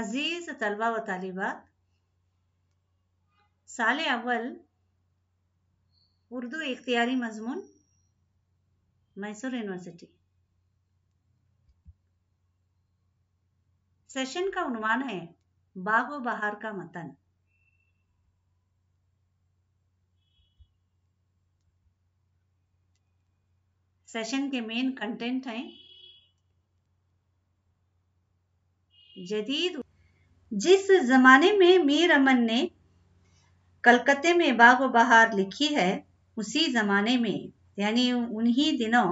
अजीज़ तलबा व तालिबा साल अव्वल उर्दू इख्तियारी मजमून मैसूर यूनिवर्सिटी सेशन का उन्वान है बाग व बहार का मतन सेशन के मेन कंटेंट हैं जदीद जिस ज़माने में मीर अमन ने कलकत्ते में बाग बहार लिखी है उसी ज़माने में यानी उन्हीं दिनों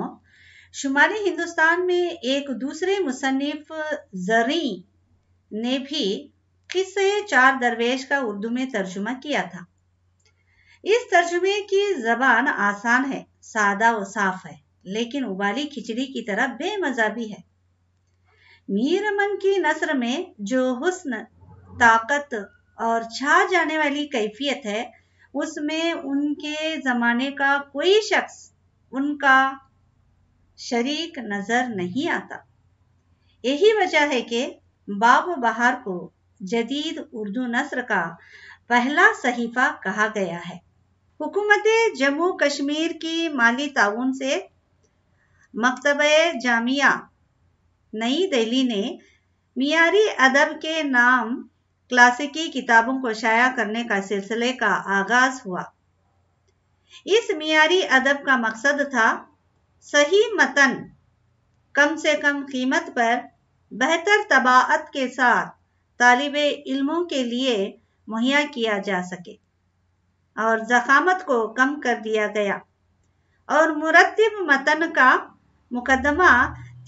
शुमाली हिंदुस्तान में एक दूसरे मुसनफ़ जरी ने भी किस्से चार दरवेश का उर्दू में तर्जुमा किया था इस तर्जुमे की जबान आसान है सादा व साफ है लेकिन उबाली खिचड़ी की तरह बेमजा भी है मीर अमन की नसर में जो हुस्न ताकत और छा जाने वाली कैफियत है उसमें उनके ज़माने का कोई शख्स उनका शरीक नज़र नहीं आता यही वजह है कि बाब बहार को जदीद उर्दू नसर का पहला सहीफा कहा गया है हुकूमत जम्मू कश्मीर की माली ताउन से मकतब जामिया नई दिल्ली ने मीरी अदब के नाम क्लासिकी किताबों को शाया करने का सिलसिले का आगाज हुआ इस मीरी अदब का मकसद था सही मतन कम से कम कीमत पर बेहतर तबाहत के साथ तालब इल्मों के लिए मुहैया किया जा सके और जखामत को कम कर दिया गया और मुरतब मतन का मुकदमा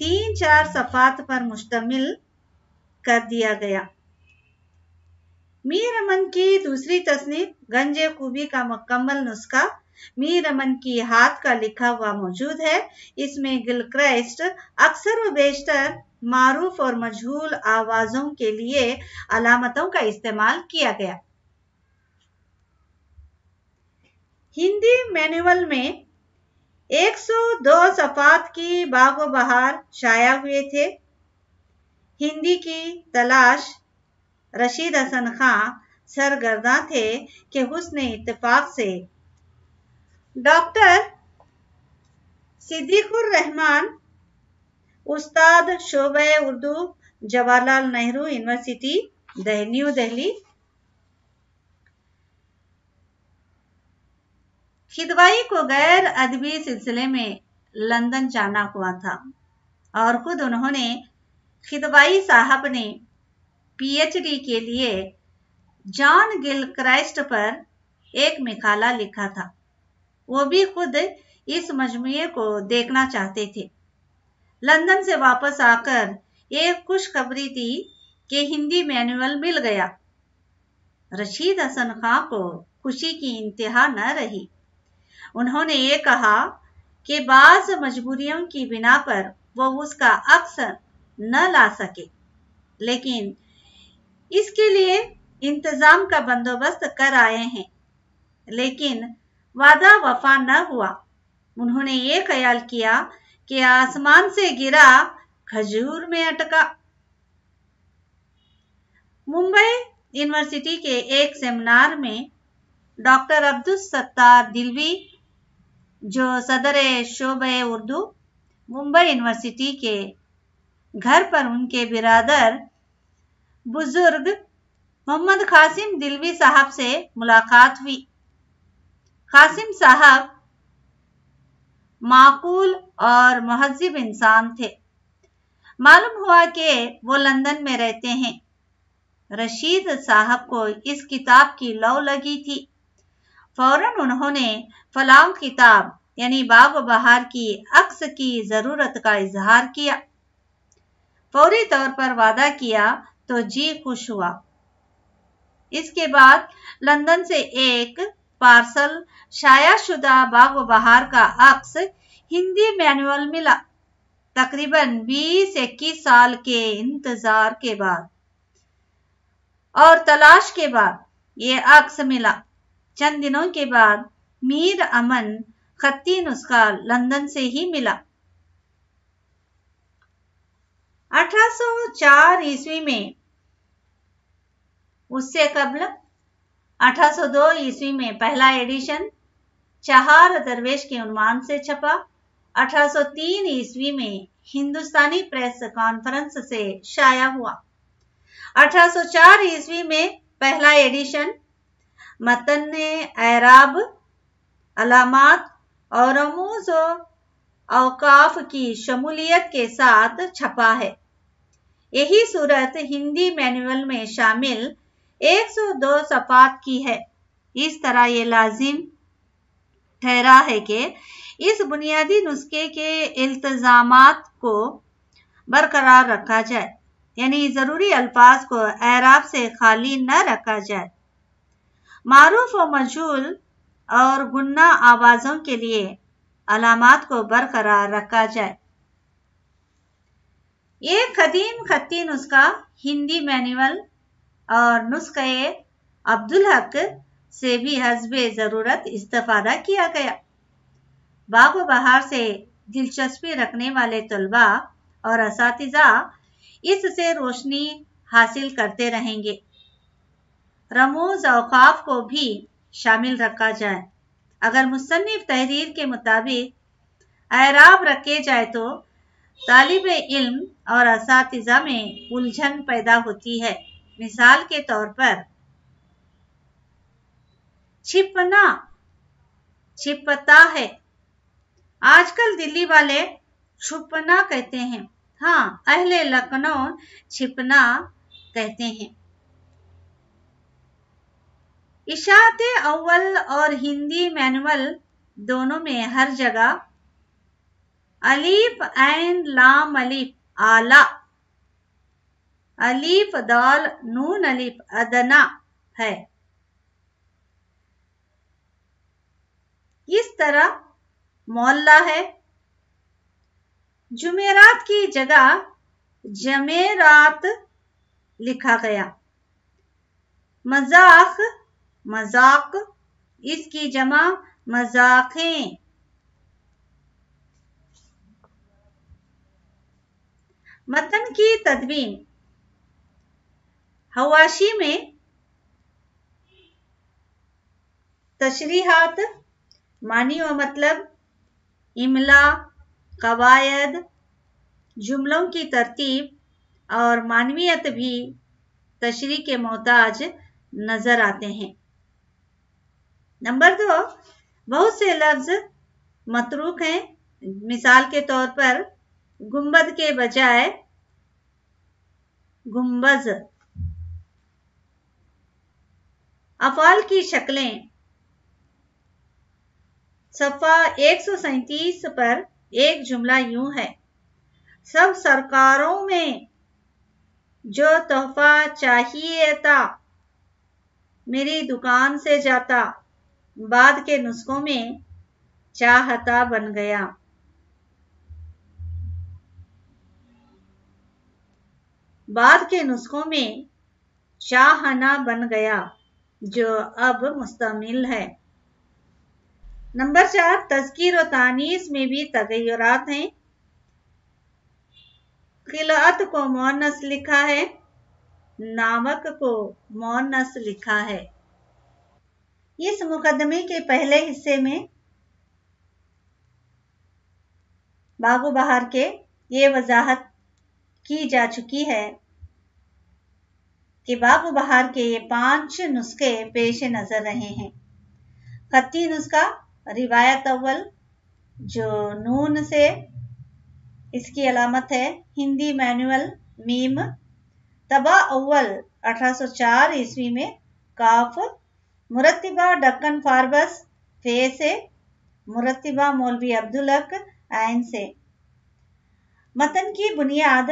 तीन चार सफ़ात पर मुश्तमिल कर दिया गया मीर अमन की दूसरी तस्नीफ गंजे खूबी का मुकम्मल नुस्खा मीर अमन की हाथ का लिखा हुआ मौजूद है इसमें गिलक्रेस्ट अक्सर व बेशतर मारूफ और मजहूल आवाज़ों के लिए अलामतों का इस्तेमाल किया गया हिंदी मैनुअल में 102 सफात की बाग बहार शाया हुए थे हिंदी की तलाश रशीद हसन खां सरगर्दा थे कि हुसन इतफाक से डॉक्टर सिद्दीकुर रहमान उस्ताद शोब उर्दू जवाहरलाल नेहरू यूनिवर्सिटी न्यू दिल्ली खिदवाई को गैर अदबी सिलसिले में लंदन जाना हुआ था और खुद उन्होंने खिदवाई साहब ने पीएचडी के लिए जॉन गिल क्राइस्ट पर एक मिखाला लिखा था वो भी खुद इस मजमुए को देखना चाहते थे लंदन से वापस आकर एक खुशखबरी थी कि हिंदी मैनुअल मिल गया रशीद हसन खां को खुशी की इंतहा न रही उन्होंने ये कहा कि बाज मजबूरियों की बिना पर वो उसका अक्सर न ला सके लेकिन इसके लिए इंतजाम का बंदोबस्त कर आए हैं लेकिन वादा वफा न हुआ उन्होंने ये ख्याल किया कि आसमान से गिरा खजूर में अटका मुंबई यूनिवर्सिटी के एक सेमिनार में डॉक्टर अब्दुल सत्तार दिलवी जो सदर शोब उर्दू मुंबई यूनिवर्सिटी के घर पर उनके बिरादर बुजुर्ग मोहम्मद कासिम दिलवी साहब से मुलाकात हुई कासिम साहब माकूल और महजब इंसान थे मालूम हुआ कि वो लंदन में रहते हैं रशीद साहब को इस किताब की लौ लगी थी फौरन उन्होंने फलाव किताब यानी बाग बहार की अक्स की जरूरत का इजहार किया फौरी तौर पर वादा किया तो जी खुश हुआ इसके बाद लंदन से एक पार्सल शायाशुदा बाग बहार का अक्स हिंदी मैनुअल मिला तकरीबन 20-21 साल के इंतजार के बाद और तलाश के बाद ये अक्स मिला चंद दिनों के बाद मीर अमन खत्ती नुस्खा लंदन से ही मिला 1804 ईस्वी में उससे कबल 1802 ईस्वी में पहला एडिशन चहार दरवेश के उन्मान से छपा 1803 ईस्वी में हिंदुस्तानी प्रेस कॉन्फ्रेंस से शाया हुआ 1804 ईस्वी में पहला एडिशन मतन ने अराब अलामत और रमूज अवकाफ की शमूलियत के साथ छपा है यही सूरत हिंदी मैनुअल में शामिल 102 सफात की है इस तरह ये लाजिम ठहरा है कि इस बुनियादी नुस्खे के इल्तजाम को बरकरार रखा जाए यानी ज़रूरी अल्फाज को एराब से खाली न रखा जाए मारूफ व मशहूल और गुन्ना आवाज़ों के लिए अलामत को बरकरार रखा जाए ये कदीम खत्ती नुस्खा हिंदी मैनुअल और नुस्खे अब्दुल हक से भी हजब ज़रूरत इस्तादा किया गया बाग बहार से दिलचस्पी रखने वाले तलबा और इस इससे रोशनी हासिल करते रहेंगे रमोज अवकाफ को भी शामिल रखा जाए अगर मुसनफ़ तहरीर के मुताबिक ऐराब रखे जाए तो तालब इल्म और इस में उलझन पैदा होती है मिसाल के तौर पर छिपना छिपता है आजकल दिल्ली वाले छुपना कहते हैं हाँ अहले लखनऊ छिपना कहते हैं इशात अव्वल और हिंदी मैनुअल दोनों में हर जगह अलीफ एन लाम अलीफ आला अलीफ दाल नून अलीफ अदना है इस तरह मोल्ला है जुमेरात की जगह जमेरात लिखा गया मजाक मजाक इसकी जमा मजाकें मतन की तदवीन हवाशी में तशरीहत मानी व मतलब इमला कवायद जुमलों की तरतीब और मानवीयत भी तशरी के मोहताज नज़र आते हैं नंबर दो बहुत से लफ्ज मतरूक हैं मिसाल के तौर पर गुंबद के बजाय गुंबज अफाल की शक्लें सफा एक पर एक जुमला यूं है सब सरकारों में जो तोहफा चाहिए था मेरी दुकान से जाता बाद के नुस्खों में चाहता बन गया बाद के नुस्खों में चाहना बन गया जो अब मुस्तमिल है नंबर चार तस्कीर और तानीस में भी तगैरात हैं किलात को मोनस लिखा है नामक को मोनस लिखा है इस मुकदमे के पहले हिस्से में बागो बहार के ये वजाहत की जा चुकी है कि बागो बहार के ये पांच नुस्खे पेश नज़र रहे हैं खती नुस्खा रिवायत अव्वल जो नून से इसकी अलामत है हिंदी मैनुअल मीम तबा अव्वल 1804 ईस्वी में काफ Murattiba Dakkan Farbas, F.S.A. Murattiba Molvi Abdul Haq, A.N.S.A. मतन की बुनियाद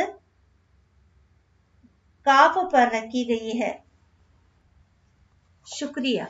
काफ पर रखी गई है शुक्रिया